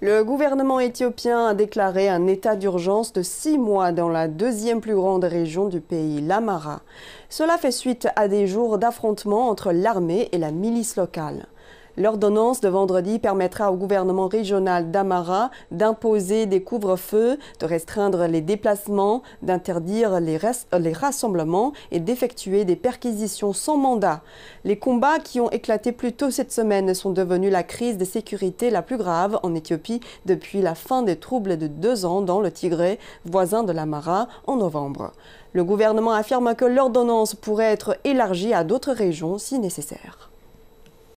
Le gouvernement éthiopien a déclaré un état d'urgence de six mois dans la deuxième plus grande région du pays, l'Amara. Cela fait suite à des jours d'affrontements entre l'armée et la milice locale. L'ordonnance de vendredi permettra au gouvernement régional d'Amara d'imposer des couvre-feux, de restreindre les déplacements, d'interdire les, rassemblements et d'effectuer des perquisitions sans mandat. Les combats qui ont éclaté plus tôt cette semaine sont devenus la crise de sécurité la plus grave en Éthiopie depuis la fin des troubles de deux ans dans le Tigré, voisin de l'Amara, en novembre. Le gouvernement affirme que l'ordonnance pourrait être élargie à d'autres régions si nécessaire.